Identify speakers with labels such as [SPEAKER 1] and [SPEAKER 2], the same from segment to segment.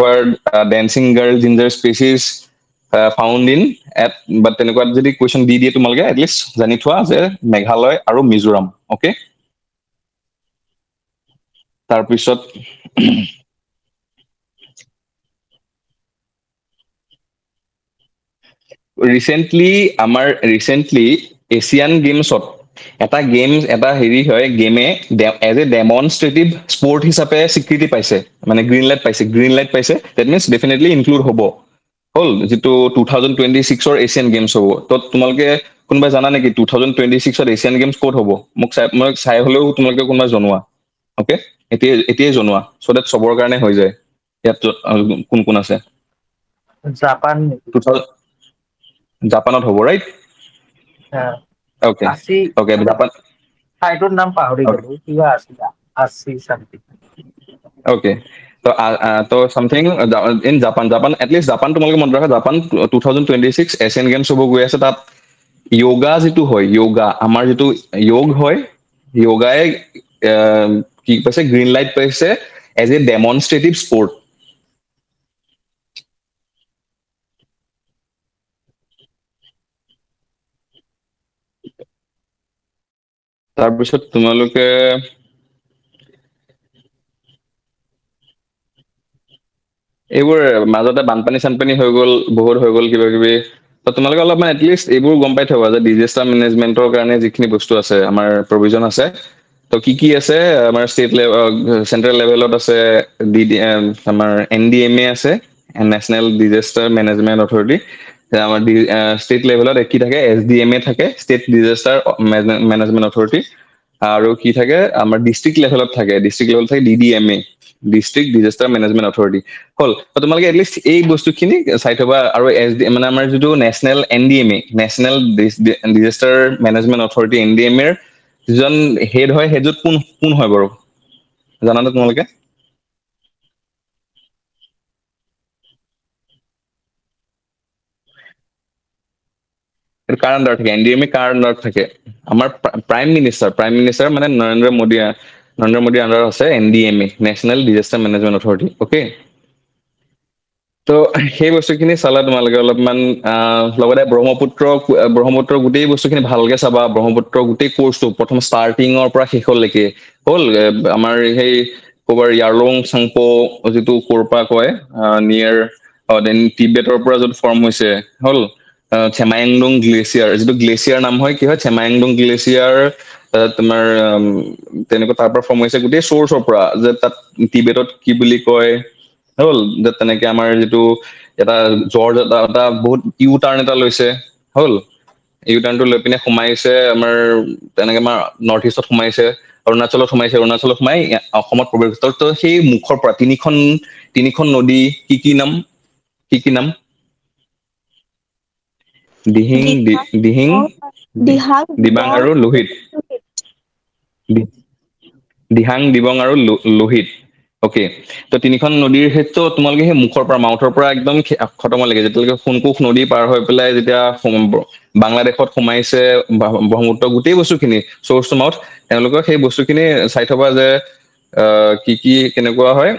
[SPEAKER 1] হোৱাৰ dancing girls in their found in at but তেনেকুৱা যদি কুৱেশ্যন দি দিয়ে তোমালোকে এটলিষ্ট জানি থোৱা যে মেঘালয় আৰু মিজোৰাম অ'কে তাৰপিছত ৰিচেণ্টলি আমাৰ ৰিচেণ্টলি এছিয়ান গেমছত এটা গেম এটা হেৰি হয় গেমে এজ এ ডেমনষ্ট্ৰেটিভ স্পৰ্ট হিচাপে স্বীকৃতি পাইছে মানে গ্ৰীণ লাইট পাইছে গ্ৰীণ লাইট পাইছে ডেট মিনছ ডেফিনেটলি ইনক্লুড হ'ব হ'ল যিটো টু থাউজেণ্ড টুৱেণ্টি ছিক্সৰ এছিয়ান গেমছ হ'ব তাত তোমালোকে কোনোবাই জানা নেকি টু থাউজেণ্ড টুৱেণ্টি ছিক্সত এছিয়ান গেমছ ক'ত হ'ব মোক চাই মই চাই হ'লেও তোমালোকে কোনোবাই জনোৱা অ'কে এতিয়া এতিয়াই জনোৱা চ' ডেট চবৰ কাৰণে হৈ যায় ইয়াত কোন কোন আছে জাপান জাপানত হ'ব right Oke. Okay. Asi. Oke, okay, berapa?
[SPEAKER 2] Ah, itu 6 Pak Hori. Iya, Asi something. Oke.
[SPEAKER 1] Okay. So, uh, uh, to something uh, in Japan Japan at least Japan tuh mulai mau berapa Japan 2026 Asian Games subuh gue aja tetap yoga sih tuh hoy yoga amar itu yog hoy yoga ya uh, kipasnya green light pasnya as a demonstrative sport তাৰপিছত তোমালোকে এইবোৰ মাজতে বানপানী চানপানী হৈ গ'ল বহুত হৈ গ'ল কিবা কিবি তোমালোকে অলপমান এটলিষ্ট এইবোৰ গম পাই থবা যে ডিজাষ্টাৰ মেনেজমেণ্টৰ কাৰণে যিখিনি বস্তু আছে আমাৰ প্ৰভিজন আছে ত' কি কি আছে আমাৰ ষ্টেট লেভেল চেণ্ট্ৰেল লেভেলত আছে ডি আমাৰ এন ডি এম এ আছে নেশ্যনেল ডিজাষ্টাৰ মেনেজমেণ্ট অথৰিটি আমাৰ ষ্টেট লেভেলত কি থাকে এছ ডি এম এ থাকে ষ্টেট ডিজাষ্টাৰ মেনেজমেণ্ট অথৰিটি আৰু কি থাকে আমাৰ ডিষ্ট্ৰিক্ট লেভেলত থাকে ডিষ্ট্ৰিক্ট লেভেলত থাকে D D M A district disaster management authority হ'ল তোমালোকে এটলিষ্ট এই বস্তুখিনি চাই থবা আৰু এছ ডি মানে আমাৰ যিটো national N D M A national disaster management authority N D M এৰ যিজন হেড হয় হেডত কোন কোন হয় বাৰু জানানে তোমালোকে কাৰ আণ্ডাৰত থাকে এন ডি এম এ কাৰ আণ্ডাৰত থাকে আমাৰ প্ৰাইম মিনিষ্টাৰ প্ৰাইম মিনিষ্টাৰ মানে নৰেন্দ্ৰ মোদী নৰেন্দ্ৰ মোদীৰ আণ্ডাৰত আছে N D M A national disaster management authority okay ত' সেই বস্তুখিনি চালে তোমালোকে অলপমান লগতে ব্ৰহ্মপুত্ৰ ব্ৰহ্মপুত্ৰ গোটেই বস্তুখিনি ভালকে চাবা ব্ৰহ্মপুত্ৰ গোটেই কোৰ্চটো প্ৰথম ষ্টাৰ্টিঙৰ পৰা শেষলৈকে হ'ল আমাৰ সেই ক'ৰবাৰ য়াৰলং চাংপ' যিটো ক'ৰ পৰা কয় নিয়াৰ দেন টিবেটৰ পৰা য'ত ফৰ্ম হৈছে হ'ল চেমায়ংডং গ্লেচিয়াৰ যিটো গ্লেচিয়াৰ নাম হয় কি হয় চেমায়ংডং গ্লেচিয়াৰ তোমাৰ তেনেকুৱা তাৰ পৰা ফৰ্ম হৈছে গোটেই চ'ৰ্চৰ পৰা যে তাত টিবেটত কি বুলি কয় হ'ল যে তেনেকে আমাৰ যিটো এটা জৰ্জ এটা এটা বহুত ইউ টাৰ্ণ এটা লৈছে হ'ল ইউ টাৰ্ণটো লৈ পিনে সোমাইছে আমাৰ তেনেকে আমাৰ নৰ্থ ইষ্টত সোমাইছে অৰুণাচলত সোমাইছে অৰুণাচলত সোমাই অসমত প্ৰৱেশ ত' সেই মুখৰ পৰা তিনিখন তিনিখন নদী কি কি নাম কি কি নাম দিহিং দিহিং দিহাং দিবাং আৰু লোহিত দিহাং দিবাং আৰু লোহিত অকে তো তিনিখন নদীৰ ক্ষেত্ৰত তোমালোকে সেই মুখৰ পৰা মাউথৰ পৰা একদম খতম খতমলৈকে যেতিয়ালৈকে সোনকোষ নদী পাৰ হৈ পেলাই যেতিয়া বাংলাদেশত সোমাইছে ব্ৰহ্মপুত্ৰ গোটেই বস্তুখিনি চ'ৰ্চ টু মাউথ তেওঁলোকক সেই বস্তুখিনি চাই থবা যে কি কি কেনেকুৱা হয়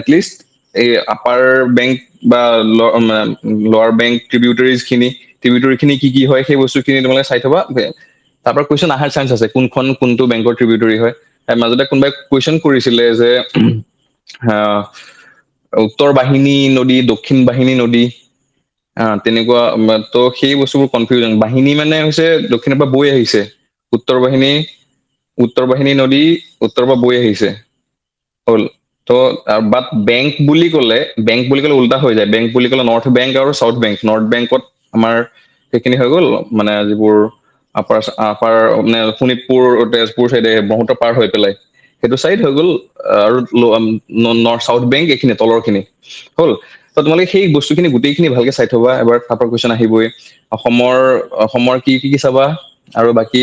[SPEAKER 1] এটলিষ্ট এই আপাৰ বেংক বা লোৱাৰ বেংক ট্ৰিবিউটৰিজ খিনি খিনি কি কি হয় সেই বস্তুখিনি তোমালোকে চাই থবা তাৰপৰা পৰা কুৱেশ্যন চান্স আছে কোনখন কোনটো বেংকৰ ট্ৰিবিউটৰী হয় মাজতে কোনোবাই কুৱেশ্যন কৰিছিলে যে উত্তৰ বাহিনী নদী দক্ষিণ বাহিনী নদী তেনেকুৱা তো সেই বস্তুবোৰ কনফিউজন বাহিনী মানে হৈছে দক্ষিণৰ পৰা বৈ আহিছে উত্তৰ বাহিনী উত্তৰ বাহিনী নদী উত্তৰৰ পৰা বৈ আহিছে হ'ল তো বাট বেংক বুলি ক'লে বেংক বুলি ক'লে ওল্টা হৈ যায় বেংক বুলি ক'লে নৰ্থ বেংক আৰু চাউথ বেংক নৰ্থ বেংকত আমাৰ সেইখিনি হৈ গ'ল মানে যিবোৰ শোণিতপুৰ তেজপুৰ চাইডে ব্ৰহ্মপুত্ৰ পাৰ হৈ পেলাই সেইটো চাইড হৈ গ'ল আৰু নৰ্থ চাউথ বেংক এইখিনি তলৰখিনি হ'ল ত' তোমালোকে সেই বস্তুখিনি গোটেইখিনি ভালকে চাই থবা এবাৰ তাৰপৰা কুৱেশ্যন আহিবই অসমৰ অসমৰ কি কি কি চাবা আৰু বাকী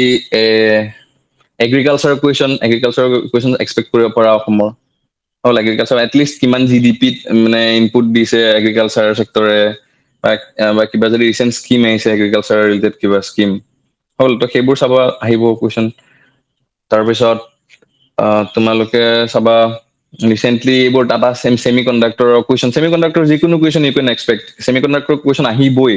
[SPEAKER 1] agriculture question agriculture question expect কৰিব পাৰা অসমৰ হ'ল এগ্ৰিকালচাৰ এটলিষ্ট কিমান জি ডি পিত মানে ইনপুট দিছে এগ্ৰিকালচাৰ চেক্টৰে Uh, বা কিবা যদি ৰিচেণ্ট স্কিম আহিছে এগ্ৰিকালচাৰ ৰিলেটেড কিবা স্কীম হ'ল ত' সেইবোৰ চাব আহিব কুৱেশ্যন তাৰপিছত তোমালোকে চাবা ৰিচেণ্টলি এইবোৰ টাটা চেম semiconductor question semiconductor যিকোনো question you can expect semiconductor question আহিবই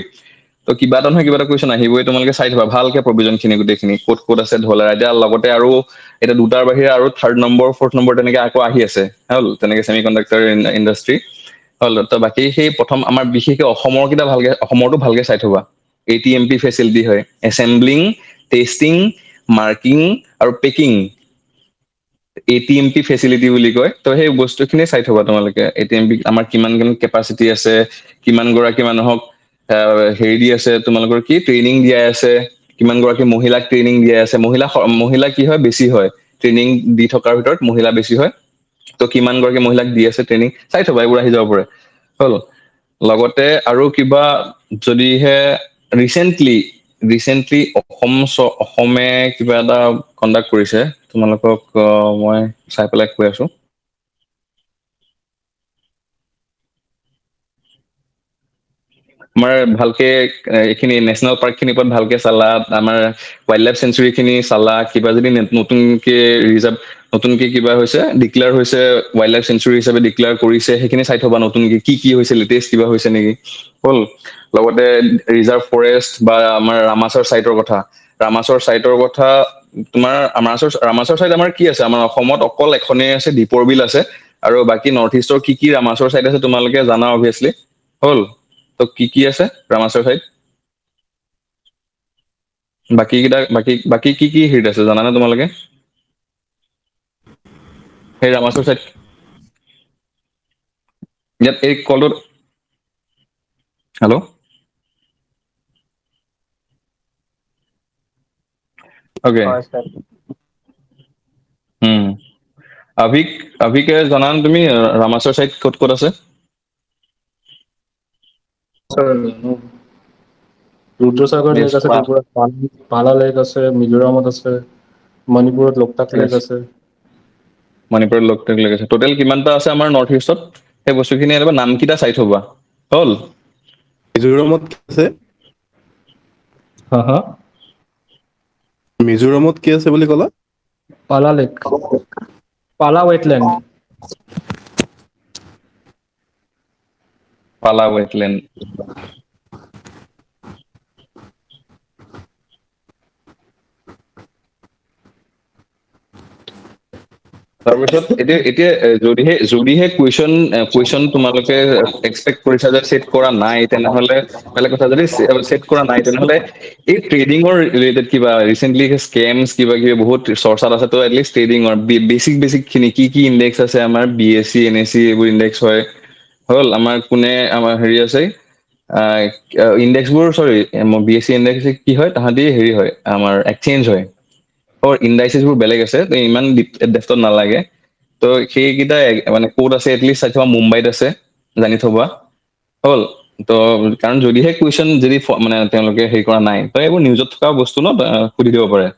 [SPEAKER 1] ত' কিবা এটা নহয় কিবা এটা কুৱেশ্যন আহিবই তোমালোকে চাই থবা ভালকৈ প্ৰভিজনখিনি গোটেইখিনি ক'ত ক'ত আছে ধলেৰা এতিয়া লগতে আৰু এতিয়া দুটাৰ বাহিৰে আৰু থাৰ্ড নম্বৰ ফৰ্থ নম্বৰ তেনেকে আকৌ আহি আছে হ'ল তেনেকে চেমি কণ্ডাক্টৰ ইণ্ডাষ্ট্ৰী তো বাকী সেই প্ৰথম আমাৰ বিশেষকে অসমৰ কিটা ভালকে অসমৰটো ভালকে চাই থবা এ ফেচিলিটি হয় এছেম্বলিং টেষ্টিং মাৰ্কিং আৰু পেকিং এ ফেচিলিটি বুলি কয় তো সেই বস্তুখিনি চাই থবা তোমালোকে এ টি এম পি আমাৰ কিমান কেপাচিটি আছে কিমান গৰাকী মানুহক হেৰি দি আছে তোমালোকৰ কি ট্ৰেইনিং দিয়াই আছে কিমান গৰাকী মহিলাক ট্ৰেইনিং দিয়াই আছে মহিলা মহিলা কি হয় বেছি হয় ট্ৰেইনিং দি থকাৰ ভিতৰত মহিলা বেছি হয় তো কিমান গৰাকী মহিলাক দি আছে ট্ৰেইনিং চাই থবা এইবোৰ আহি যাব পাৰে হ'ল লগতে আৰু কিবা যদিহে ৰিচেণ্টলি ৰিচেণ্টলি অসম অসমে কিবা এটা কণ্ডাক্ট কৰিছে তোমালোকক মই চাই পেলাই কৈ আছো আমাৰ ভালকে এইখিনি নেশ্যনেল পাৰ্ক খিনিৰ ওপৰত ভালকে চালা আমাৰ ৱাইল্ড লাইফ চেঞ্চুৰী খিনি চালা কিবা যদি নতুনকে ৰিজাৰ্ভ নতুনকে কিবা হৈছে ডিক্লেয়াৰ হৈছে ৱাইল্ড লাইফ চেঞ্চুৰী হিচাপে ডিক্লেয়াৰ কৰিছে সেইখিনি চাই থবা নতুনকে কি কি হৈছে লেটেষ্ট কিবা হৈছে নেকি হল লগতে ৰিজাৰ্ভ ফৰেষ্ট বা আমাৰ ৰামাচৰ চাইটৰ কথা ৰামাচৰ চাইটৰ কথা তোমাৰ ৰামাচৰ ৰামাচৰ ছাইট আমাৰ কি আছে আমাৰ অসমত অকল এখনেই আছে দীপৰ বিল আছে আৰু বাকী নৰ্থ ইষ্টৰ কি কি ৰামাচৰ ছাইট আছে তোমালোকে জানা অভিয়াছলি হল তো কি কি আছে ৰামাসৰ ঠাইত বাকী কিটা বাকী বাকী কি কি হিট আছে জানানে তোমালোকে সেই ৰামাসৰ ঠাইত ইয়াত এই কলটোত হেল্ল' অকে অভিক অভিকে জানানে তুমি ৰামাচৰ ঠাইত ক'ত ক'ত আছে
[SPEAKER 2] ৰুদ্ৰসাগৰ লেক আছে ত্ৰিপুৰাত পালা লেক আছে মিজোৰামত আছে
[SPEAKER 1] মণিপুৰত লোকটাক লেক আছে মণিপুৰত লোকটাক লেক আছে টোটেল কিমানটা আছে আমাৰ নৰ্থ ইষ্টত সেই বস্তুখিনি আনিব নামকেইটা চাই থবা হ'ল মিজোৰামত আছে
[SPEAKER 2] মিজোৰামত কি আছে বুলি ক'লা পালা লেক পালা ৱেটলেণ্ড
[SPEAKER 1] Fala, Wetlen. তাৰপিছত এতিয়া এতিয়া যদিহে যদিহে কুৱেশ্যন কুৱেশ্যন তোমালোকে এক্সপেক্ট কৰিছা যে ছেট কৰা নাই তেনেহলে বেলেগ কথা যদি ছেট কৰা নাই তেনেহলে এই ট্ৰেডিঙৰ ৰিলেটেড কিবা ৰিচেণ্টলি স্কেমছ কিবা কিবি বহুত চৰ্চাত আছে তো এটলিষ্ট ট্ৰেডিঙৰ বেচিক বেচিক খিনি কি কি ইণ্ডেক্স আছে আমাৰ B S C N S C এইবোৰ ইণ্ডেক্স হয় হল আমাৰ কোনে আমাৰ হেৰি আছে ইণ্ডেক্সবোৰ চৰি বি এছ চি ইণ্ডেক্স কি হয় তাহাঁতি হেৰি হয় আমাৰ এক্সচেঞ্জ হয় ইণ্ডাইচেছবোৰ বেলেগ আছে তো ইমান ডেফ্টত নালাগে তো সেইকেইটা মানে ক'ত আছে এটলিষ্ট চাই থোৱা মুম্বাইত আছে জানি থবা হ'ল তো কাৰণ যদিহে কুৱেশ্যন যদি মানে তেওঁলোকে হেৰি কৰা নাই তই এইবোৰ নিউজত থকা বস্তু ন সুধি দিব পাৰে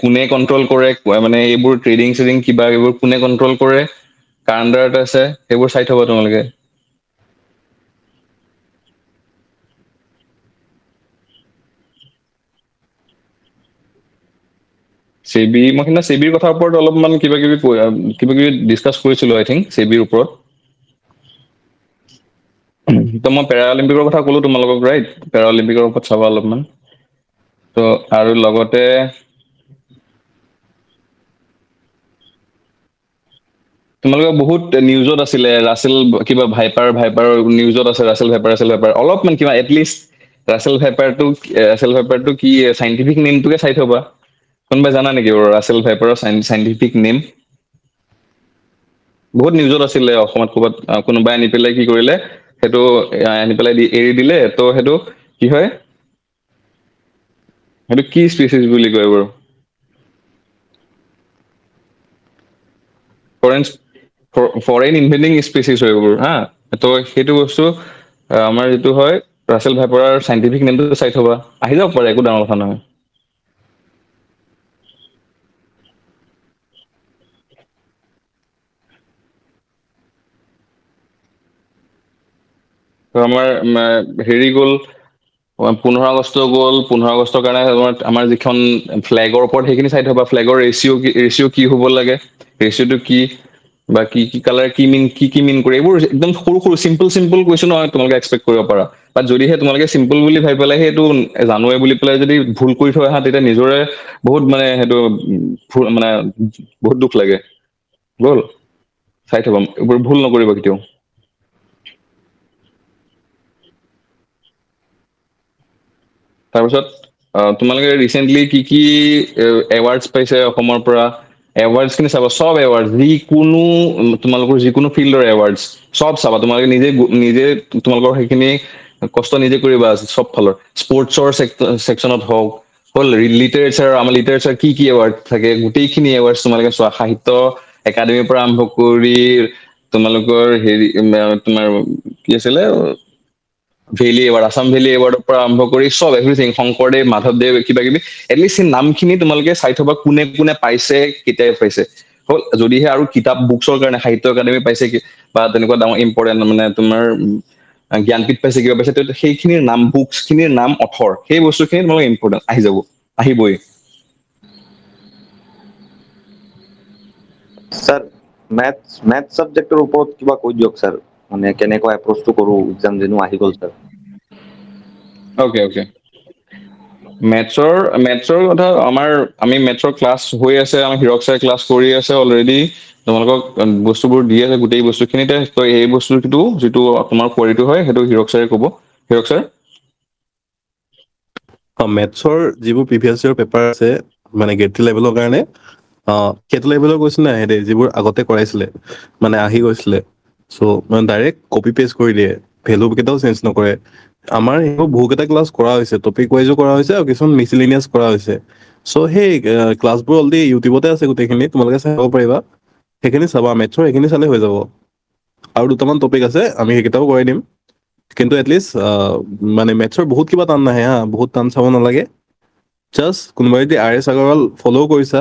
[SPEAKER 1] কোনে কণ্ট্ৰল কৰে মানে এইবোৰ ট্ৰেডিং চেডিং কিবা এইবোৰ কোনে কণ্ট্ৰল কৰে কাৰণ্ডাৰ আছে সেইবোৰ চাই থব তোমালোকে চেবি মই সেইদিনা চেবিৰ কথাৰ ওপৰত অলপমান কিবা কিবি কিবা কিবি ডিছকাছ কৰিছিলো আই থিংক চেবিৰ ওপৰত তো মই পেৰা অলিম্পিকৰ কথা ক'লো তোমালোকক ৰাইট পেৰা অলিম্পিকৰ ওপৰত চাবা অলপমান তো আৰু লগতে তোমালোকৰ বহুত নিউজত আছিলে ৰাছেল কিবা ভাইপাৰ ভাইপাৰ নিউজত আছে ৰাছেল ভাইপাৰ ৰাছেল ভাইপাৰ অলপমান কিবা এটলিষ্ট ৰাছেল ভাইপাৰটো ৰাছেল ভাইপাৰটো কি চাইণ্টিফিক নেমটোকে চাই থবা কোনোবাই জানা নেকি বাৰু ৰাছেল ভাইপাৰৰ চাইণ্টিফিক নেম বহুত নিউজত আছিলে অসমত ক'ৰবাত কোনোবাই আনি পেলাই কি কৰিলে সেইটো আনি পেলাই এৰি দিলে তো সেইটো কি হয় সেইটো কি স্পেচিচ বুলি কয় বাৰু ফৰেইন ইনভেণ্টিং স্পেচিছ হয় এইবোৰ হা তো সেইটো বস্তু আমাৰ যিটো হয় ৰাছেল ভাইপাৰৰ চাইণ্টিফিক নেমটো চাই থবা আহি যাব পাৰে একো ডাঙৰ কথা নহয় আমাৰ হেৰি গ'ল পোন্ধৰ আগষ্ট গ'ল পোন্ধৰ আগষ্টৰ কাৰণে আমাৰ যিখন ফ্লেগৰ ওপৰত সেইখিনি চাই থবা ফ্লেগৰ ৰেচিঅ' ৰেচিঅ' কি হ'ব লাগে ৰেচিঅ'টো কি বা কি কি কালাৰ কি মিন কি কি মিন কৰে এইবোৰ একদম সৰু সৰু চিম্পল চিম্পল কুৱেশ্যন হয় তোমালোকে এক্সপেক্ট কৰিব পাৰা বা যদিহে তোমালোকে চিম্পল বুলি ভাবি পেলাই সেইটো জানোৱে বুলি পেলাই যদি ভুল কৰি থৈ আহা তেতিয়া নিজৰে বহুত মানে সেইটো মানে বহুত দুখ লাগে গ'ল চাই থবা এইবোৰ ভুল নকৰিবা কেতিয়াও তাৰপিছত তোমালোকে ৰিচেণ্টলি কি কি এৱাৰ্ডছ পাইছে অসমৰ পৰা এৱাৰ্ডছখিনি চাব চব এৱাৰ্ডছ যিকোনো তোমালোকৰ যিকোনো ফিল্ডৰ এৱাৰ্ডছ চব চাবা তোমালোকে নিজে নিজে তোমালোকৰ সেইখিনি কষ্ট নিজে কৰিবা চব ফালৰ স্পৰ্টছৰ ছেকশ্যনত হওক হ'ল লিটাৰেচাৰ আমাৰ লিটাৰেচাৰ কি কি এৱাৰ্ড থাকে গোটেইখিনি এৱাৰ্ডছ তোমালোকে চোৱা সাহিত্য একাডেমীৰ পৰা আৰম্ভ কৰি তোমালোকৰ হেৰি তোমাৰ কি আছিলে ভেলি এৱাৰ্ড আছাম ভেলি এৱাৰ্ডৰ পৰা আৰম্ভ কৰি চব এভৰিথিং শংকৰদেৱ মাধৱদেৱ কিবা কিবি এটলিষ্ট সেই নামখিনি তোমালোকে চাই থবা কোনে কোনে পাইছে কেতিয়া পাইছে হল যদিহে আৰু কিতাপ বুকচৰ কাৰণে সাহিত্য একাডেমী পাইছে বা তেনেকুৱা ডাঙৰ ইম্পৰ্টেণ্ট মানে তোমাৰ জ্ঞানপীঠ পাইছে কিবা পাইছে সেইখিনিৰ নাম বুকছ খিনিৰ নাম অথৰ সেই বস্তুখিনি তোমালোকে ইম্পৰ্টেণ্ট আহি যাব আহিবই স্যাৰ ম্যাথ ম্যাথ সাবজেক্টেৰ উপৰ কিবা কৈ দিয়ক ছাৰ মানে কেনেকৈ এপ্ৰ'চটো কৰোঁ এক্সাম দিনো আহি গ'ল ছাৰ অ'কে অ'কে মেথছৰ মেথছৰ কথা আমাৰ আমি মেথছৰ ক্লাছ হৈ আছে আমাৰ হিৰক ছাৰে ক্লাছ কৰি আছে অলৰেডি তোমালোকক বস্তুবোৰ দি আছে গোটেই বস্তুখিনিতে তো এই বস্তুটো যিটো তোমাৰ কোৱাৰিটো হয় সেইটো হিৰক ছাৰে ক'ব হিৰক ছাৰ
[SPEAKER 2] অঁ মেথছৰ যিবোৰ প্ৰিভিয়াছ ইয়াৰ পেপাৰ আছে মানে গ্ৰেড থ্ৰী লেভেলৰ কাৰণে অঁ সেইটো লেভেলৰ গৈছিলে নাই সিহঁতে যিবোৰ আগতে কৰাইছিলে মানে আহি গৈছিলে চ' মানে ডাইৰেক্ট কপি পেষ্ট কৰি দিয়ে ভেলু কেইটাও চেঞ্জ নকৰে আমাৰ এইবোৰ বহুকেইটা ক্লাছ কৰা হৈছে টপিক ৱাইজো কৰা হৈছে আৰু কিছুমান মিছিলিনিয়াছ কৰা হৈছে চ' সেই ক্লাছবোৰ অলৰেডি ইউটিউবতে আছে গোটেইখিনি তোমালোকে চাব পাৰিবা সেইখিনি চাবা মেথছৰ সেইখিনি চালে হৈ যাব আৰু দুটামান টপিক আছে আমি সেইকেইটাও কৰাই দিম কিন্তু এটলিষ্ট মানে মেথছৰ বহুত কিবা টান নাহে হা বহুত টান চাব নালাগে জাষ্ট কোনোবাই যদি আৰ এছ আগৰৱাল ফল' কৰিছা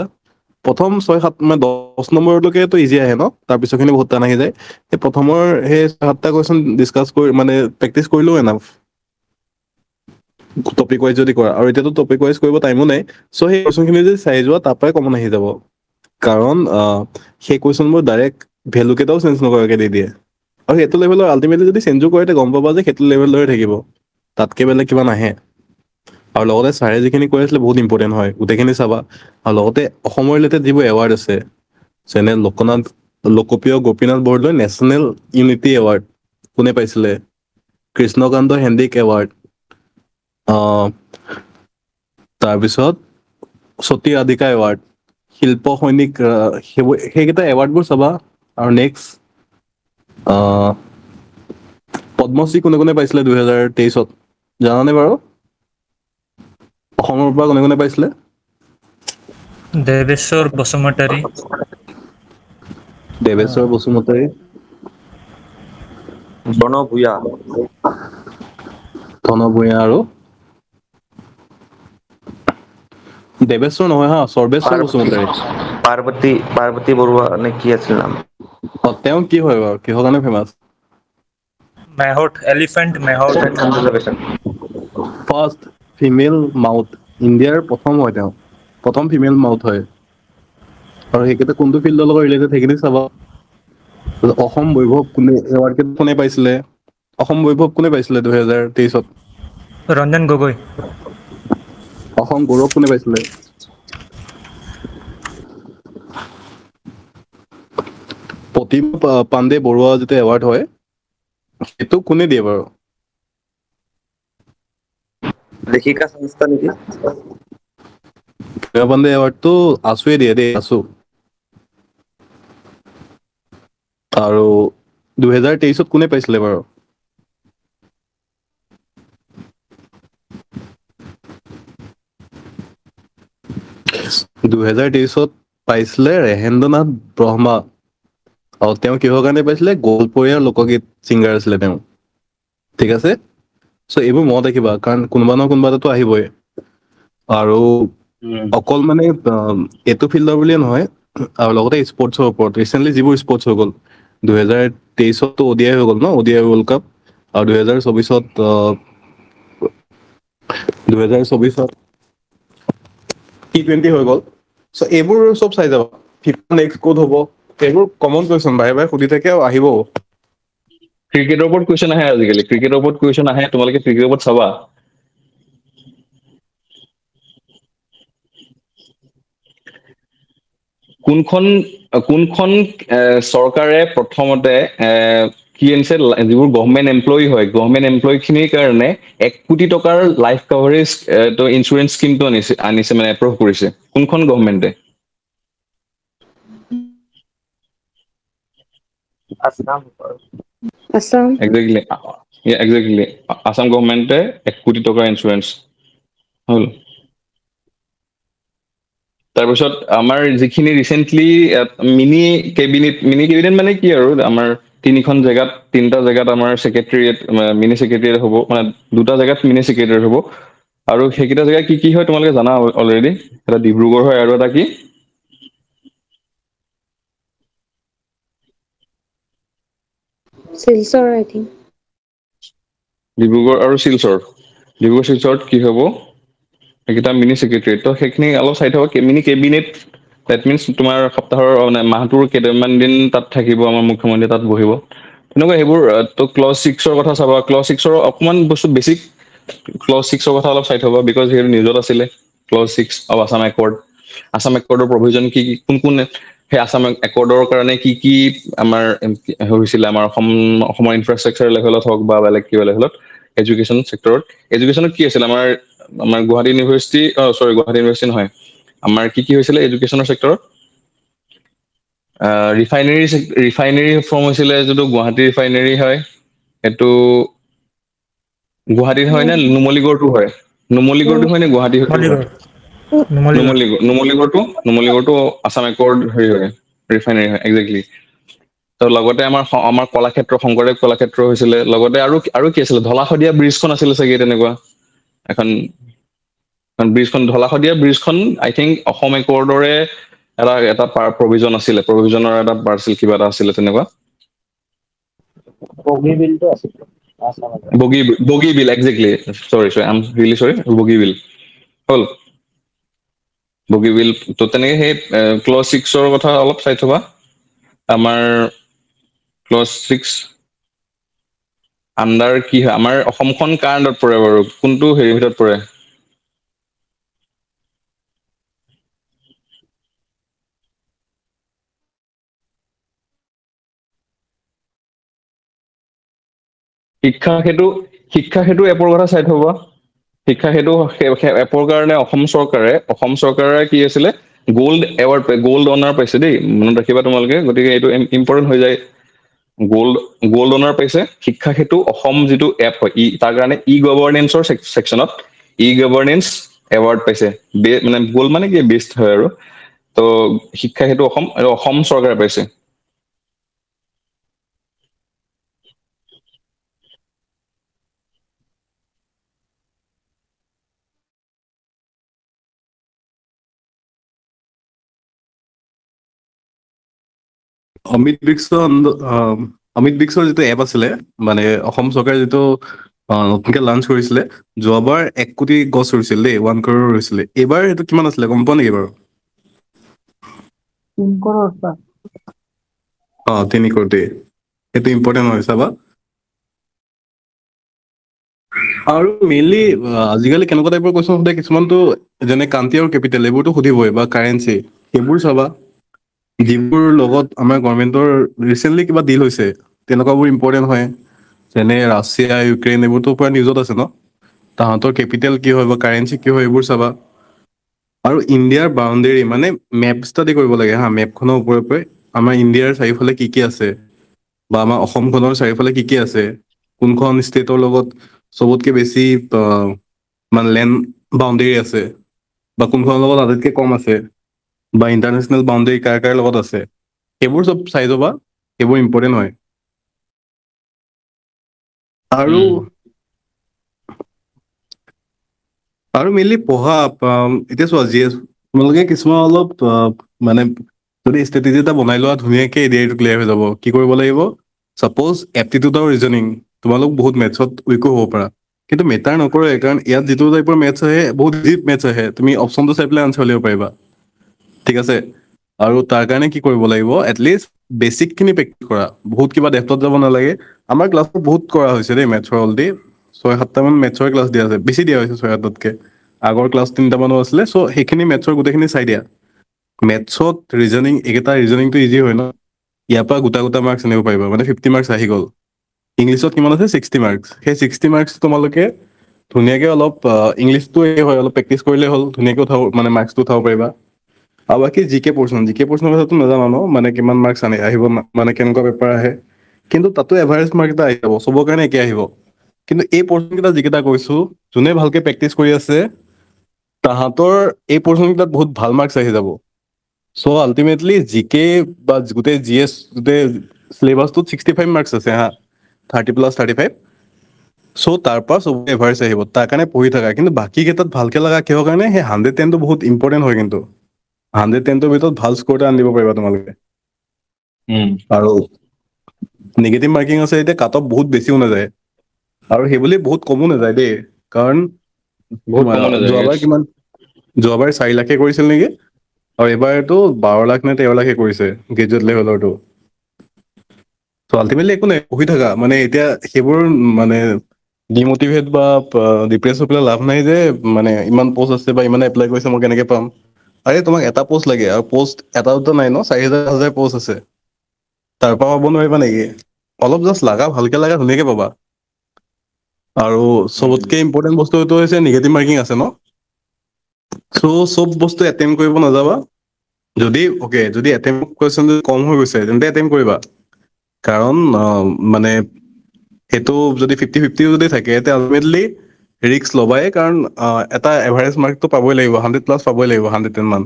[SPEAKER 2] প্ৰথম ছয় সাত মানে দহ নম্বৰলৈকেতো ইজি আহে ন তাৰ পিছৰখিনি বহুত টান আহি যায় সেই প্ৰথমৰ সেই ছয় সাতটা কুৱেশ্যন ডিছকাছ কৰি মানে প্ৰেক্টিছ কৰিলেও এনাফ টপিক ৱাইজ যদি কৰা আৰু এতিয়াতো টপিক ৱাইজ কৰিব টাইমো নাই চ' সেই কুৱেশ্যনখিনি যদি চাই যোৱা তাৰ পৰাই কমন আহি যাব কাৰণ সেই কুৱেশ্যনবোৰ ডাইৰেক্ট ভেলুকেইটাও চেঞ্জ নকৰাকৈ দি দিয়ে আৰু সেইটো লেভেলৰ আল্টিমেটলি যদি চেঞ্জো কৰে তেতিয়া গম পাবা যে সেইটো লেভেলৰে থাকিব তাতকৈ বেলেগ কিবা নাহে আৰু লগতে ছাৰে যিখিনি কৈ আছিলে বহুত ইম্পৰ্টেণ্ট হয় গোটেইখিনি চাবা আৰু লগতে অসমৰ ৰিলেটেড যিবোৰ এৱাৰ্ড আছে যেনে Loknath Lokpriya Gopinath Bordoloi national unity award কোনে পাইছিলে কৃষ্ণকান্ত হেণ্ডিক এৱাৰ্ড তাৰপিছত সতী ৰাধিকা এৱাৰ্ড শিল্প সৈনিক সেইবোৰ সেইকেইটা এৱাৰ্ডবোৰ চাবা আৰু নেক্সট পদ্মশ্ৰী কোনে কোনে পাইছিলে দুহেজাৰ তেইছত জানানে বাৰু অসমৰ পৰা কোনে কোনে পাইছিলে দেৱেশ্বৰ বসুমতাৰী দেৱেশ্বৰ বসুমতাৰী ধনভূঞা ধনভূঞা আৰু দেৱেশ্বৰ নহয় হা সৰ্বেশ্বৰ বসুমতাৰী পাৰ্বতী পাৰ্বতী বৰুৱা নে কি আছিল নাম অ তেওঁ কি হয় বাৰু কিহৰ কাৰণে famous mahout elephant mahout first female mahout ইণ্ডিয়াৰ প্ৰথম হয় তেওঁ প্ৰথম ফিমেল মাউথ হয় আৰু সেইকেইটা কোনটো ফিল্ডৰ লগত ৰিলেটেড সেইখিনি চাব অসম বৈভৱ কোনে এৱাৰ্ড কোনে পাইছিলে অসম বৈভৱ কোনে পাইছিলে দুহেজাৰ তেইছত ৰঞ্জন গগৈ অসম গৌৰৱ কোনে পাইছিলে প্ৰতিম পাণ্ডে বৰুৱা যেতিয়া এৱাৰ্ড হয় সেইটো কোনে দিয়ে বাৰু
[SPEAKER 1] দেখি কাছা নেকি
[SPEAKER 2] ভৈৰৱ পাণ্ডে এবাৰটো আছোৱে দিয়ে দেই আছো আৰু দুহেজাৰ তেইছত কোনে পাইছিলে বাৰু দুহেজাৰ তেইছত পাইছিলে ৰেহেন্দ্ৰনাথ ব্ৰহ্মা আৰু তেওঁ কিহৰ কাৰণে পাইছিলে গোৱালপৰীয়াৰ লোকগীত ছিংগাৰ আছিলে তেওঁ ঠিক আছে চ' এইবোৰ মনত ৰাখিবা কাৰণ কোনোবা নহয় কোনোবা এটাতো আহিবই আৰু অকল মানে এইটো ফিল্ডৰ বুলিয়ে নহয় আৰু লগতে স্পৰ্টছৰ ওপৰত ৰিচেণ্টলি যিবোৰ স্পৰ্টছ হৈ গ'ল দুহেজাৰ তেইছতো অ' ডি আই হৈ গ'ল ন O' D I world cup আৰু দুহেজাৰ চৌবিছত দুহেজাৰ চৌবিছত টি টুৱেণ্টি হৈ গ'ল চ' এইবোৰ চব চাই যাবা ফিফা নেক্সট ক'ত হ'ব এইবোৰ কমন কুৱেশ্যন বাৰে বাৰে সুধি থাকে আৰু আহিবও ক্ৰিকেটৰ ওপৰত কুৱেশ্যন আহে আজিকালি ক্ৰিকেটৰ ওপৰত
[SPEAKER 1] কুৱেশ্যন আহে তোমালোকে ক্ৰিকেটৰ ওপৰত চাবা কোনখন কোনখন চৰকাৰে প্ৰথমতে কি আনিছে যিবোৰ গভমেণ্ট এমপ্লয়ী হয় গভমেণ্ট এমপ্লয়ীখিনিৰ কাৰণে এক কোটি টকাৰ লাইফ কাভাৰেজ ইঞ্চুৰেঞ্চ স্কিমটো আনিছে আনিছে মানে এপ্ৰুভ কৰিছে কোনখন গভমেণ্টে আছে নাম আসাম এক্স্যাক্টলি ইয়া এক্স্যাক্টলি আসাম গভৰ্নমেন্টে এক কোটি টকা ইন্সুৰেন্স হল তাৰপিছত আমাৰ যিখিনি recently mini cabinet mini cabinet মানে কি আৰু আমাৰ তিনিখন জেগাত তিনিটা জেগাত আমাৰ ছেক্ৰেটেৰিয়েট মিনি ছেক্ৰেটেৰিয়েট হ'ব মানে দুটা জেগাত মিনি ছেক্ৰেটেৰিয়েট হ'ব আৰু সেইকেইটা জেগা কি কি হয় তোমালোকে জানা অলৰেডি এটা ডিব্ৰুগড় হয় আৰু এটা কি শিলচৰ আই থিংক ডিব্ৰুগড় আৰু শিলচৰ ডিব্ৰুগড় শিলচৰত কি হ'ব সেইকেইটা মিনি ছেক্ৰেটেৰিয়েট তো সেইখিনি অলপ চাই থাকিব মিনি কেবিনেট ডেট মিনছ তোমাৰ সপ্তাহৰ মানে মাহটোৰ কেইটামান দিন তাত থাকিব আমাৰ মুখ্যমন্ত্ৰী তাত বহিব তেনেকুৱা সেইবোৰ তো ক্লজ ছিক্সৰ কথা চাবা ক্লজ ছিক্সৰ অকণমান বস্তু বেছিক ক্লজ ছিক্সৰ কথা অলপ চাই থ'বা বিকজ সেইটো নিউজত আছিলে clause six of Assam accord Assam একৰ্ডৰ প্ৰভিজন কি কোন কোন সেই আছাম একৰ্ডৰ কাৰণে কি কি আমাৰ হৈছিলে আমাৰ অসম অসমৰ ইনফ্ৰাষ্ট্ৰাকচাৰ লেভেলত হওক বা বেলেগ কিবা লেভেলত এডুকেশ্যন চেক্টৰত এডুকেশ্যনত কি আছিলে আমাৰ আমাৰ গুৱাহাটী ইউনিভাৰ্চিটি অ চৰি গুৱাহাটী ইউনিভাৰ্চিটি নহয় আমাৰ কি কি হৈছিলে এডুকেশ্যনৰ চেক্টৰত ৰিফাইনেৰী ৰিফাইনেৰী ফৰ্ম হৈছিলে যিটো গুৱাহাটী ৰিফাইনেৰী হয় সেইটো গুৱাহাটীত হয়নে নুমলীগড়টো হয় নুমলীগড়টো হয়নে গুৱাহাটী নুমলীগড়টো নুমলীগড়টো আসাম একৰ হেৰি হয় ৰিফাইনেৰী হয় একজেক্টলি তো লগতে আমাৰ আমাৰ কলাক্ষেত্ৰ শংকৰদেৱ কলাক্ষেত্ৰ হৈছিলে লগতে আৰু আৰু কি আছিলে ধলাশদিয়া ব্ৰিজখন আছিলে চাগে তেনেকুৱা এখন এখন ব্ৰিজখন ধলাশদিয়া ব্ৰিজখন আই থিংক অসম একৰ্ডৰে এটা এটা প্ৰভিজন আছিলে প্ৰভিজনৰ এটা পাৰ্চেল কিবা এটা আছিলে তেনেকুৱা বগীবিল বগীবিল একজেক্টলি চৰি চৰি আই এম ৰিয়েলি চৰি বগীবিল হ'ল বগী তো তেনেকে সেই ক্লজ ছিক্সৰ কথা অলপ চাই থবা আমাৰ ক্লজ ছিক্স আণ্ডাৰ কি হয় আমাৰ অসমখন কাৰ আণ্ডাৰত পৰে বাৰু কোনটো হেৰি ভিতৰত পৰে শিক্ষা সেইটো শিক্ষা সেইটো এপৰ কথা চাই থবা শিক্ষা সেইটো এপৰ কাৰণে অসম চৰকাৰে অসম চৰকাৰে কি আছিলে গ'ল্ড এৱাৰ্ড গ'ল্ড অনাৰ পাইছে দেই মনত ৰাখিবা তোমালোকে গতিকে এইটো ইম্পৰ্টেণ্ট হৈ যায় গ'ল্ড গ'ল্ড অনাৰ পাইছে শিক্ষা সেইটো অসম যিটো এপ হয় ই তাৰ কাৰণে ই গভৰ্ণেঞ্চৰ ছেকশ্যনত ই গভৰ্ণেঞ্চ এৱাৰ্ড পাইছে মানে গ'ল্ড মানে কি বেষ্ট হয় আৰু ত' শিক্ষা সেইটো অসম অসম চৰকাৰে পাইছে
[SPEAKER 2] অমিত বিক্স অমিত বিক্সৰ যিটো এপ আছিলে মানে অসম চৰকাৰে যিটো নতুনকে লঞ্চ কৰিছিলে যোৱাবাৰ এক কোটি গছ ৰুইছিল দেই ওৱান কৰোৰ ৰুইছিলে এইবাৰ সেইটো কিমান আছিলে গম পোৱা নেকি বাৰু আৰু মেইনলি টাইপৰ কুৱেশ্যন কিছুমানটো যেনে কান্তি আৰু কেপিটেল এইবোৰটো সুধিবই কাৰেঞ্চি সেইবোৰ চাবা যিবোৰ লগত আমাৰ গভৰ্ণমেণ্টৰ ৰিচেণ্টলি কিবা ডিল হৈছে তেনেকুৱাবোৰ ইম্পৰ্টেণ্ট হয় যেনে ৰাছিয়া ইউক্ৰেইন এইবোৰতো পূৰা নিউজত আছে ন তাহাঁতৰ কেপিটেল কি হয় বা কাৰেঞ্চি কি হয় এইবোৰ চাবা আৰু ইণ্ডিয়াৰ বাউণ্ডেৰী মানে মেপ ষ্টাডি কৰিব লাগে হা মেপখনৰ ওপৰে ওপৰে আমাৰ ইণ্ডিয়াৰ চাৰিওফালে কি কি আছে বা আমাৰ অসমখনৰ চাৰিওফালে কি কি আছে কোনখন ষ্টেটৰ লগত চবতকে বেছি মানে লেণ্ড বাউণ্ডেৰী আছে বা কোনখনৰ লগত আটাইতকৈ কম আছে বা ইণ্টাৰনেশ্যনেল বাউণ্ডেৰী কাৰ কাৰ লগত আছে সেইবোৰ চব চাই যাবা সেইবোৰ ইম্পৰ্টেণ্ট হয় আৰু আৰু মেইনলি পঢ়া এতিয়া চোৱা যি তোমালোকে কিছুমান অলপ মানে যদি ষ্ট্ৰেটেজি এটা বনাই লোৱা ধুনীয়াকৈ এৰিয়াটো ক্লিয়াৰ হৈ যাব কি কৰিব লাগিব চাপ'জ এপটিটিউড আৰু ৰিজনিং তোমালোক বহুত মেথছত উইকো হ'ব পাৰা কিন্তু মেটাৰ নকৰে কাৰণ ইয়াত যিটো টাইপৰ মেথছ আহে বহুত ডিপ মেথছ আহে তুমি অপশ্যনটো চাই পেলাই আনচাৰ উলিয়াব পাৰিবা ঠিক আছে আৰু তাৰ কাৰণে কি কৰিব লাগিব এটলিষ্ট বেচিকখিনি প্ৰেক্টিছ কৰা বহুত কিবা ডেপ্থত যাব নালাগে আমাৰ ক্লাছত বহুত কৰা হৈছে দেই মেথছৰ অলৰেডি ছয় সাতটামান মেথছৰ ক্লাছ দিয়া হৈছে বেছি দিয়া হৈছে ছয় সাতটাতকৈ আগৰ ক্লাছ তিনিটামানো আছিলে চ' সেইখিনি মেথছৰ গোটেইখিনি চাই দিয়া মেথছত ৰিজনিং এইকেইটা ৰিজনিংটো ইজি হয় ন ইয়াৰ পৰা গোটা গোটা মাৰ্কছ আনিব পাৰিবা মানে ফিফটি মাৰ্কছ আহি গ'ল ইংলিছত কিমান আছে ছিক্সটি মাৰ্কছ সেই ছিক্সটি মাৰ্কছ তোমালোকে ধুনীয়াকৈ অলপ ইংলিছটো হয় অলপ প্ৰেক্টিছ কৰিলে হ'ল ধুনীয়াকৈ উঠাব মানে মাৰ্কছটো উঠাব পাৰিবা আৰু বাকী G K person G K পৰ্চনৰ কথাটো নাজানো ন মানে কিমান মাৰ্কছ আনে আহিব মানে কেনেকুৱা পেপাৰ আহে কিন্তু তাতো এভাৰেজ মাৰ্ক এটা আহি যাব চবৰ কাৰণে একে আহিব কিন্তু এই পৰ্চনকেইটা যিকেইটা কৈছোঁ যোনে ভালকৈ প্ৰেক্টিচ কৰি আছে তাহাঁতৰ এই পৰ্চনকেইটাত বহুত ভাল মাৰ্কছ আহি যাব চ' আল্টিমেটলি জি কে বা গোটেই জি এছ গোটেই চিলেবাছটোত ছিক্সটি ফাইভ মাৰ্কছ আছে হা thirty plus thirty five so' তাৰ পৰা চবৰে এভাৰেজ আহিব তাৰ কাৰণে পঢ়ি থকা কিন্তু বাকীকেইটাত ভালকৈ লগা কিহৰ কাৰণে সেই হাণ্ড্ৰেড টেনটো বহুত ইম্পৰ্টেণ্ট হয় কিন্তু হাণ্ড্ৰেড টেনটোৰ ভিতৰত ভাল স্ক'ৰ এটা দিব পাৰিবা তোমালোকে আৰু নিগেটিভ মাৰ্কিং আছে এতিয়া কাট অফ বহুত বেছিও নাযায় আৰু সেইবুলি বহুত কমো নাযায় দেই কাৰণ যোৱাবাৰ কিমান যোৱাবাৰ চাৰি লাখে কৰিছিল নেকি আৰু এইবাৰতো বাৰ লাখ নে তেৰ লাখে কৰিছে গ্ৰেজুৱেট লেভেলৰটো আল্টিমেটলি একো নাই পঢ়ি থাকা মানে এতিয়া সেইবোৰ মানে ডিমটিভেট বা ডিপ্ৰেছ হৈ পেলাই লাভ নাই যে মানে ইমান পষ্ট আছে বা ইমানে এপ্লাই কৰিছে মই কেনেকে পাম আৰে তোমাক এটা পোষ্ট লাগে আৰু পোষ্ট এটা দুটা নাই ন চাৰি হাজাৰ হাজাৰ পোষ্ট আছে তাৰ পৰা পাব নোৱাৰিবা নেকি অলপ জাষ্ট লাগা ভালকে লাগা ধুনীয়াকে পাবা আৰু চবতকে ইম্পৰ্টেণ্ট বস্তু এইটো হৈছে নিগেটিভ মাৰ্কিং আছে ন চ' চব বস্তু এটেম কৰিব নাযাবা যদি অ'কে যদি এটেম কুৱেশ্যন কম হৈ গৈছে তেন্তে এটেম কৰিবা কাৰণ মানে সেইটো যদি ফিফটি ফিফটি যদি থাকে তে আলটিমেটলি ৰিক্স ল'বায়ে কাৰণ এটা এভাৰেজ মাৰ্কটো পাবই লাগিব হাণ্ড্ৰেড প্লাছ পাবই লাগিব হাণ্ড্ৰেড টেন মান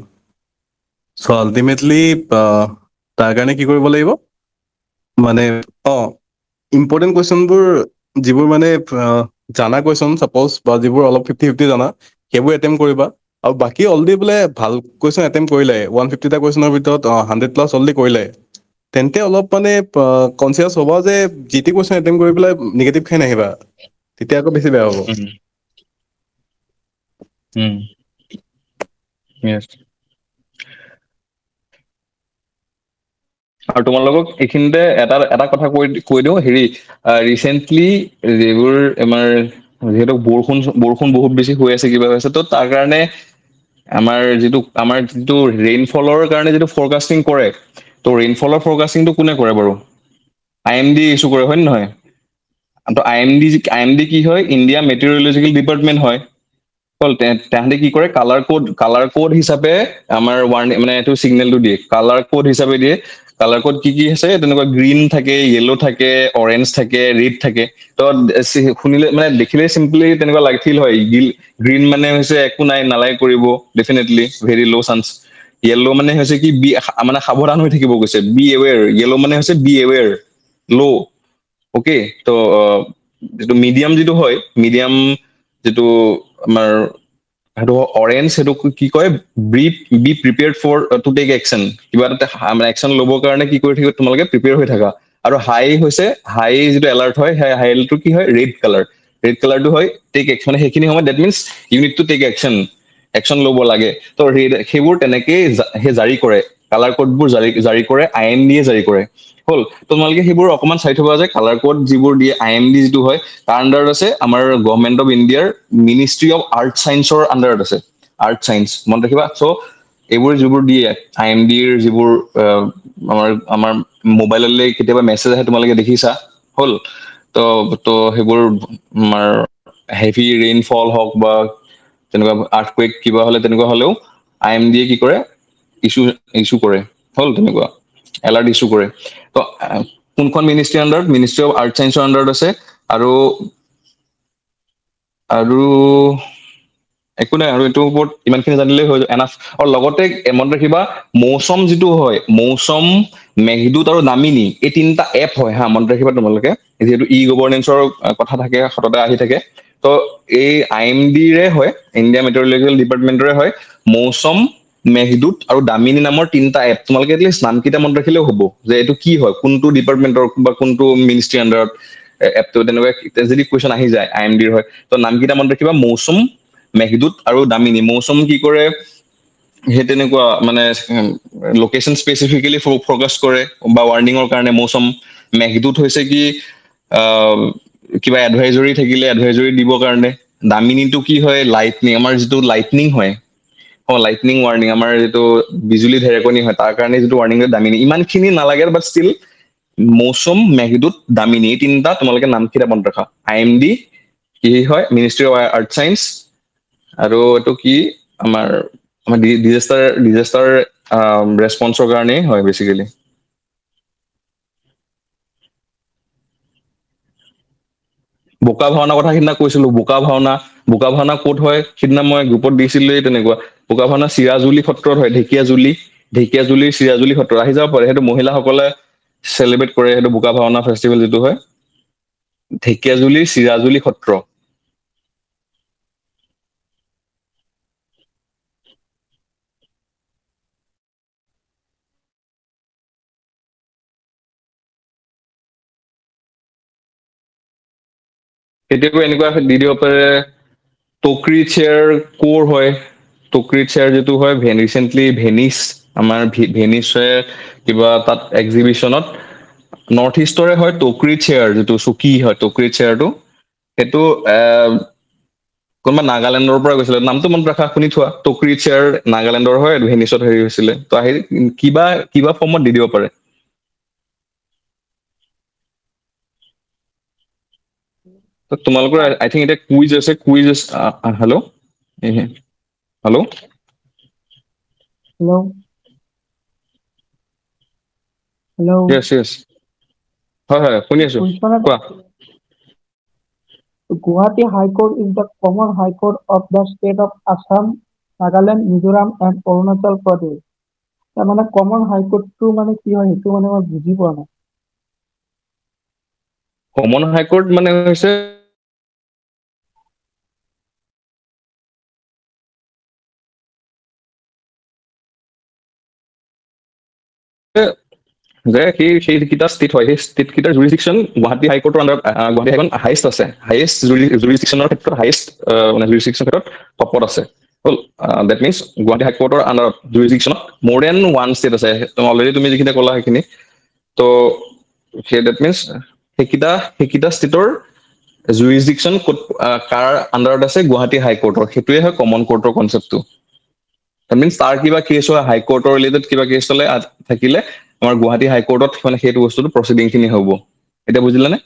[SPEAKER 2] চ' আল্টিমেটলি তাৰ কাৰণে কি কৰিব লাগিব মানে অঁ ইম্পৰ্টেণ্ট কুৱেশ্যনবোৰ যিবোৰ মানে জানা কুৱেশ্যন ছাপ'জ বা যিবোৰ অলপ ফিফটি ফিফটি জানা সেইবোৰ এটেম কৰিবা আৰু বাকী অলৰেডি বোলে ভাল কুৱেশ্যন এটেম কৰিলে ওৱান ফিফটিটা কুৱেশ্যনৰ ভিতৰত হাণ্ড্ৰেড প্লাছ অলৰেডি কৰিলে তেন্তে অলপ মানে কনচিয়াছ হ'বা যে যি টি কুৱেশ্যন এটেম কৰি পেলাই নিগেটিভ খাই নাহিবা তেতিয়া
[SPEAKER 1] আকৌ বেছি বেয়া হব আৰু তোমালোকক এইখিনিতে এটা এটা কথা কৈ কৈ দিওঁ হেৰি ৰিচেণ্টলি যিবোৰ আমাৰ যিহেতু বৰষুণ বৰষুণ বহুত বেছি হৈ আছে কিবা হৈছে ত' তাৰ কাৰণে আমাৰ যিটো আমাৰ যিটো ৰেইনফলৰ কাৰণে যিটো ফৰকাষ্টিং কৰে ত' ৰেইনফলৰ ফৰকাষ্টিংটো কোনে কৰে বাৰু আই এম ডি ইছ্যু কৰে হয়নে নহয় তো I M D I M D কি হয় ইণ্ডিয়া মেটেৰিয়লজিকেল ডিপাৰ্টমেণ্ট হয় হ'ল তেহেঁতি কি কৰে কালাৰ কোড কালাৰ কোড হিচাপে আমাৰ ৱাৰ্ণিং মানে এইটো ছিগনেলটো দিয়ে কালাৰ কোড হিচাপে দিয়ে কালাৰ কোড কি কি আছে তেনেকুৱা গ্ৰীণ থাকে য়েল্ল' থাকে অৰেঞ্জ থাকে ৰেড থাকে তো শুনিলে মানে দেখিলে চিম্পলি তেনেকুৱা লাগি ফিল হয় গিল গ্ৰীণ মানে হৈছে একো নাই নালাগে কৰিব definitely very low' chance yellow' মানে হৈছে কি বি মানে সাৱধান হৈ থাকিব গৈছে বি এৱেৰ য়েল' মানে হৈছে বি এৱেৰ ল' অ'কে তো যিটো মিডিয়াম যিটো হয় মিডিয়াম যিটো আমাৰ অৰেঞ্জ সেইটো কি কয় ব্ৰিপ be prepare for to take action কিবা এটা একশ্যন ল'বৰ কাৰণে কি কৰি থাকিব তোমালোকে প্ৰিপেয়াৰ হৈ থাকা আৰু হাই হৈছে হাই যিটো এলাৰ্ট হয় সেই হাই এলাৰ্টটো কি হয় ৰেড কালাৰ ৰেড কালাৰটো হয় টেক একশ্যন সেইখিনি সময়ত that means you need to take action action ল'ব লাগে তো সেইবোৰ তেনেকেই সেই জাৰি কৰে কালাৰ কোডবোৰ জাৰি জাৰি কৰে আই এম ডিয়ে জাৰি কৰে হ'ল তোমালোকে সেইবোৰ অকণমান চাই থবা যে কালাৰ কোড যিবোৰ দিয়ে আই এম ডি যিটো হয় তাৰ আণ্ডাৰত আছে আমাৰ গভমেণ্ট অফ ইণ্ডিয়াৰ মিনিষ্ট্ৰী অফ আৰ্ট চাইন্সৰ আণ্ডাৰত আছে আৰ্ট চাইন্স মনত ৰাখিবা চ' এইবোৰ যিবোৰ দিয়ে আই এম ডিৰ যিবোৰ আমাৰ আমাৰ মোবাইললৈ কেতিয়াবা মেছেজ আহে তোমালোকে দেখিছা হ'ল তো তো সেইবোৰ আমাৰ হেভি ৰেইনফল হওক বা তেনেকুৱা আৰ্থকুৱেক কিবা হ'লে তেনেকুৱা হ'লেও আই এম ডিয়ে কি কৰে ইছু ইছু কৰে হ'ল তেনেকুৱা এলাৰ্ট ইছ্যু কৰে তো কোনখন মিনিষ্ট্ৰীৰ আণ্ডাৰত মিনিষ্ট্ৰী অফ আৰ্ট চাইন্সৰ আণ্ডাৰত আছে আৰু আৰু একো নাই আৰু এইটোৰ ওপৰত ইমানখিনি জানিলেই হৈ যাব এনাফ আৰু লগতে মনত ৰাখিবা মৌচম যিটো হয় মৌচম মেহদুত আৰু নামিনী এই তিনিটা এপ হয় হা মনত ৰাখিবা তোমালোকে যিহেতু ই গভৰ্ণেঞ্চৰ কথা থাকে সততে আহি থাকে তো এই আই এম ডিৰে হয় ইণ্ডিয়া মেটেৰিয়লজিকেল ডিপাৰ্টমেণ্টৰে হয় মৌচম মেঘদূত আৰু দামিনী নামৰ তিনিটা এপ তোমালোকে এটলিষ্ট নামকেইটা মনত ৰাখিলেও হ'ব যে এইটো কি হয় কোনটো ডিপাৰ্টমেণ্টৰ বা কোনটো মিনিষ্ট্ৰী আণ্ডাৰত এপটো তেনেকুৱা যদি কুৱেশ্যন আহি যায় আই এম ডিৰ হয় তো নামকেইটা মনত ৰাখিবা মৌচুম মেঘদূত আৰু দামিনী মৌচুম কি কৰে সেই তেনেকুৱা মানে লোকেশ্যন স্পেচিফিকেলি ফকাচ কৰে বা ৱাৰ্ণিঙৰ কাৰণে মৌচুম মেহদুত হৈছে কি কিবা এডভাইজৰী থাকিলে এডভাইজৰি দিবৰ কাৰণে দামিনীটো কি হয় লাইটনিং আমাৰ যিটো লাইটনিং হয় লাইটনিং ৱাৰ্নিং আমাৰ যিটো বিজুলী ঢেৰেকনি হয় তাৰ কাৰণে যিটো ৱাৰ্নিং দামিনী ইমানখিনি নালাগে বাট ষ্টিল মৌচুম মেঘদূত দামিনী এই তিনিটা তোমালোকে নামকেইটা মনত ৰখা আই এম ডি কি হয় মিনিষ্ট্ৰি অফ আৰ্থ চাইন্স আৰু এইটো কি আমাৰ আমাৰ ডিজাষ্টাৰ ডিজাষ্টাৰ ৰেচপঞ্চৰ কাৰণেই হয় বেচিকেলি বোকা ভাওনা কথা সিদিনা কৈছিলো বোকা ভাওনা বোকা ভাওনা কত হয় সিদিনা মই গ্ৰুপত দিছিলো তেনেকুৱা বোকা ভাওনা চিৰাজুলি সত্ৰত হয় ঢেকীয়া ঢেকীয়াজুলি ঢেকীয়াজুলিৰ চিৰাজুলি সত্ৰ আহি যাব পাৰে সেইটো মহিলাসকলে চেলিব্ৰেট কৰে সেইটো বোকা ভাওনা ফেষ্টিভেল যিটো হয় ঢেকীয়া ঢেকীয়াজুলিৰ চিৰাজুলি সত্ৰ কেতিয়াবা এনেকুৱা দি দিব পাৰে টকৰি চেয়াৰ কোৰ হয় টকৰি চেয়াৰ যিটো হয় ৰিচেণ্টলি ভেনিছ আমাৰ ভেনিছে কিবা তাত এক্সিবিশ্যনত নৰ্থ ইষ্টৰে হয় টকৰি চেয়াৰ যিটো চকী হয় টকৰি চেয়াৰটো সেইটো কোনোবা নাগালেণ্ডৰ পৰা গৈছিলে নামটো মনত ৰাখা শুনি থোৱা টকৰি চেয়াৰ নাগালেণ্ডৰ হয় ভেনিছত হেৰি হৈছিলে তো আহি কিবা কিবা ফৰ্মত দি দিব পাৰে তোমালোকৰ আই থিংক এতিয়া কুইজ আছে কুইজ আছে hello' hello' Guwahati
[SPEAKER 2] high court is the Mizoram and Arunachal Pradesh তাৰমানে কমন হাইকোৰ্টটো মানে কি হয় বুজি পোৱা নাই
[SPEAKER 1] কমন মানে যে সেই সেই ষ্টেট হয় সেই ষ্টেটকেইটাৰ জুৰিষ্টিকশ্যন গুৱাহাটী হাইকোৰ্টৰ আণ্ডাৰ গুৱাহাটী হাইকোৰ্ট হাইষ্ট আছে হাইয়েষ্ট জুৰিষ্টিকশ্যনৰ ক্ষেত্ৰত হাইষ্ট মানে জুৰিষ্টিকশ্যন ক্ষেত্ৰত টপত আছে হ'ল ডেট মিনছ গুৱাহাটী হাইকোৰ্টৰ আণ্ডাৰত জুৰিষ্টিকশ্যনত মোৰ দেন ওৱান ষ্টেট আছে অলৰেডি তুমি যিখিনি ক'লা সেইখিনি তো সেই ডেট মিনছ সেইকেইটা সেইকেইটা ষ্টেটৰ জুৰিষ্টিকশ্যন ক'ত কাৰ আণ্ডাৰত আছে গুৱাহাটী হাইকোৰ্টৰ সেইটোৱে হয় কমন কোৰ্টৰ কনচেপ্টটো দেট মিনছ তাৰ কিবা কেচ হয় হাইকৰ্টৰ ৰিলেটেড কিবা কেচ হ'লে থাকিলে আমাৰ গুৱাহাটী হাইকৰ্টত মানে সেইটো বস্তুটো প্ৰচিডিং খিনি হ'ব এতিয়া বুজিলানে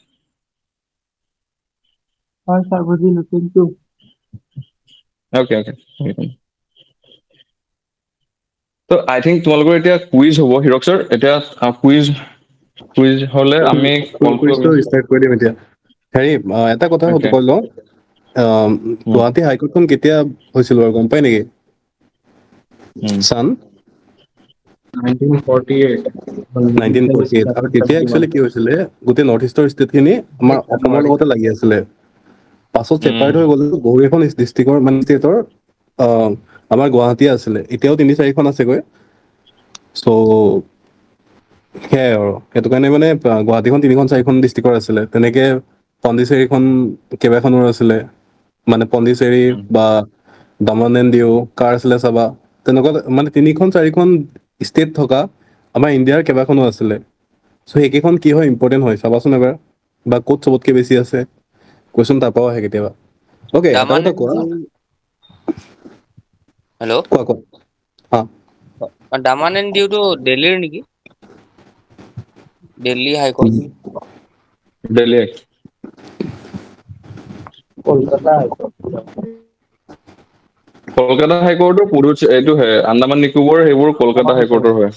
[SPEAKER 1] আই থিংক তোমালোকৰ এতিয়া কুইজ হ'ব হিৰক ছাৰ এতিয়া কুইজ কুইজ হ'লে আমি
[SPEAKER 2] হেৰি এটা কথা কৈ লওঁ গুৱাহাটী হাইকৰ্টখন কেতিয়া হৈছিল বাৰু গম পাই নেকি চান hmm. hmm. আৰু তেতিয়া একচুৱেলি কি হৈছিলে আমাৰ hmm. গুৱাহাটী আছিলে এতিয়াও তিনি চাৰিখন আছেগৈ চ' সেয়াই আৰু সেইটো কাৰণে মানে গুৱাহাটীখন তিনিখন চাৰিখন ডিষ্ট্ৰিক্টৰ আছিলে তেনেকে পণ্ডিচেৰীখন কেইবাখনৰ আছিলে মানে পণ্ডিচেৰী বা দমন এণ্ড কাৰ আছিলে চাবা তেনেকুৱা মানে তিনিখন চাৰিখন ষ্টেট থকা আমাৰ ইণ্ডিয়াৰ কেইবাখনো আছিলে চ' সেইকেইখন কি হয় ইম্পৰ্টেণ্ট হয় চাবাচোন এবাৰ বা ক'ত চবতকৈ বেছি আছে কুৱেশ্যন তাৰ আহে কেতিয়াবা অ'কে নেকি
[SPEAKER 1] কলকাতা কলকাতা হাইকোৰ্টৰ পুডুচ এটো হে আন্দামান নিকোবৰ হেবৰ কলকাতা হাইকোৰ্টৰ হয়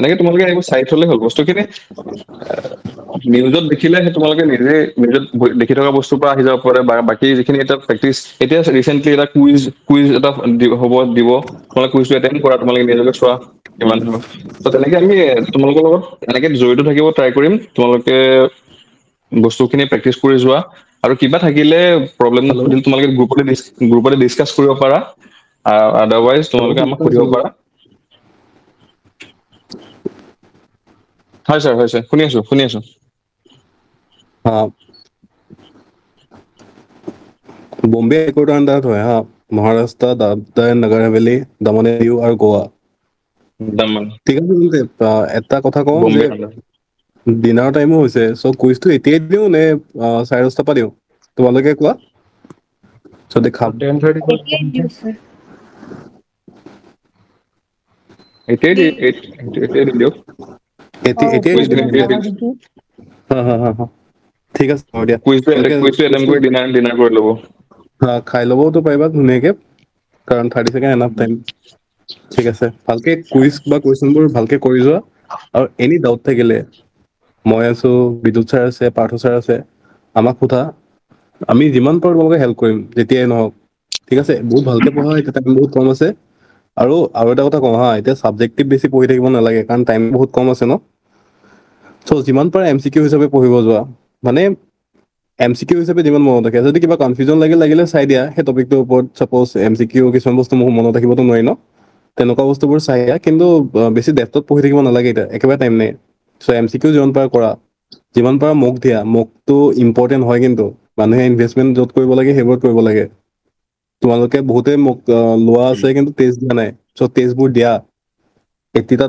[SPEAKER 1] এনেকে তোমালোকে এইবোৰ চাই থলে হল বস্তুখিনি নিউজত দেখিলে তোমালোকে নিজে নিউজত দেখি থকা বস্তুৰ পৰা আহি যাব পাৰে বা যিখিনি এটা প্ৰেক্টিচ এতিয়া ৰিচেণ্টলি এটা কুইজ কুইজ এটা হ'ব দিব তোমালোকে কুইজটো এটেণ্ড কৰা তোমালোকে নিজকে চোৱা কিমান ত' তেনেকে আমি তোমালোকৰ লগত এনেকে জড়িত থাকিব ট্ৰাই কৰিম তোমালোকে বস্তুখিনি প্ৰেক্টিচ কৰি যোৱা আৰু কিবা থাকিলে প্ৰব্লেম নাথাকিলে তোমালোকে গ্ৰুপতে গ্ৰুপতে ডিছকাছ কৰিব পাৰা আদাৰৱাইজ তোমালোকে আমাক সুধিব পাৰা হয় ছাৰ হয় ছাৰ শুনি আছো শুনি আছো
[SPEAKER 2] বম্বে হাইকোৰ্টৰ আণ্ডাৰত হয় হা মহাৰাষ্ট্ৰ দাদৰা নগৰ হাভেলি দমনে দিউ আৰু গোৱা দমন ঠিক আছে এটা কথা কওঁ দিনাৰ টাইমো হৈছে চ' কুইজটো এতিয়াই দিওঁ নে চাৰে দহটা পৰা দিওঁ তোমালোকে কোৱা চ' দেখা খাই ল'ব পাৰিবা ধুনীয়াকে কাৰণ থাৰ্টি ছেকেণ্ড এনাফ টাইম ঠিক আছে ভালকে কুইজ বা কুৱেশ্যনবোৰ ভালকে কৰি যোৱা আৰু এনি ডাউট থাকিলে মই আছো বিদ্যুৎ ছাৰ আছে পাৰ্থ ছাৰ আছে আমাক সোধা আমি যিমান পাৰো তোমালোকে হেল্প কৰিম যেতিয়াই নহওক ঠিক আছে বহুত ভালকে পঢ়া হয় টাইম বহুত কম আছে আৰু আৰু এটা কথা কওঁ হা এতিয়া ছাবজেক্টিভ বেছি পঢ়ি থাকিব নালাগে কাৰণ টাইম বহুত কম আছে ন চ' যিমান পাৰে এম চি কিউ হিচাপে পঢ়িব যোৱা মানে এম চি কিউ হিচাপে যিমান মনত ৰাখে যদি কিবা কনফিউজন লাগে লাগিলে চাই দিয়া সেই টপিকটোৰ ওপৰত চাপ'জ এম চি কিউ কিছুমান বস্তু মোৰ মনত ৰাখিবতো নোৱাৰি ন তেনেকুৱা বস্তুবোৰ চাই দিয়া কিন্তু বেছি ডেপ্থত পঢ়ি থাকিব নালাগে এতিয়া একেবাৰে টাইম নাই চ' এম চি কিউ যিমান পাৰা কৰা যিমান পাৰা মোক দিয়া মোকটো ইম্পৰ্টেণ্ট হয় কিন্তু মানুহে ইনভেষ্টমেণ্ট য'ত কৰিব লাগে সেইবোৰত কৰিব লাগে তোমালোকে বহুতে মোক লোৱা আছে কিন্তু টেষ্ট দিয়া নাই চ' টেষ্টবোৰ দিয়া এটা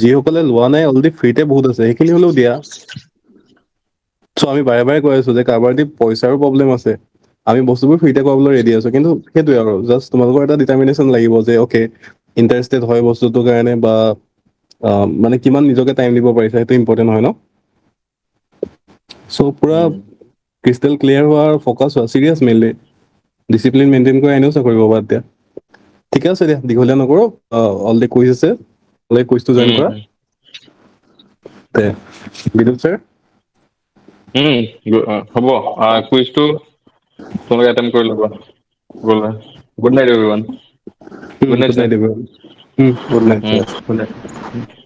[SPEAKER 2] যিসকলে লোৱা নাই অলৰেডি ফ্ৰীতে বহুত আছে সেইখিনি হলেও দিয়া চ' আমি বাৰে বাৰে কৈ আছো যে কাৰোবাৰ দি পইচাৰো প্ৰব্লেম আছে আমি বস্তুবোৰ ফ্ৰীতে কৰাবলৈ ৰেডি আছো কিন্তু সেইটোৱে আৰু জাষ্ট তোমালোকৰ এটা ডিটাৰমিনেশ্যন লাগিব যে অ'কে ইণ্টাৰেষ্টেড হয় বস্তুটোৰ কাৰণে বা মানে কিমান নিজকে টাইম দিব পাৰিছা সেইটো ইম্পৰ্টেণ্ট হয় ন চ' পুৰা ক্ৰিষ্টেল ক্লিয়াৰ হোৱাৰ ফ'কাছ হোৱা চিৰিয়াছ মেইনলি ডিচিপ্লিন মেইনটেইন কৰি আনিও চাকৰি পাবা এতিয়া ঠিকে আছে দিয়া দীঘলীয়া নকৰোঁ অলৰেডি কুইজ আছে অলৰেডি কুইজটো জইন কৰা দে বিদ্যুৎ ছাৰ
[SPEAKER 1] হ'ব কুইজটো তোমালোকে এটেম কৰি ল'বা good night good night good night good night good night